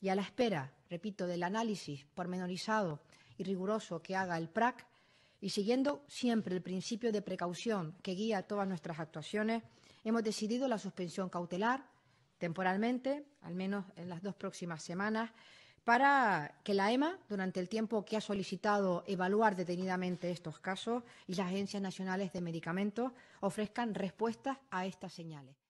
y a la espera, repito, del análisis pormenorizado y riguroso que haga el PRAC y siguiendo siempre el principio de precaución que guía todas nuestras actuaciones, hemos decidido la suspensión cautelar temporalmente, al menos en las dos próximas semanas, para que la EMA, durante el tiempo que ha solicitado evaluar detenidamente estos casos y las agencias nacionales de medicamentos, ofrezcan respuestas a estas señales.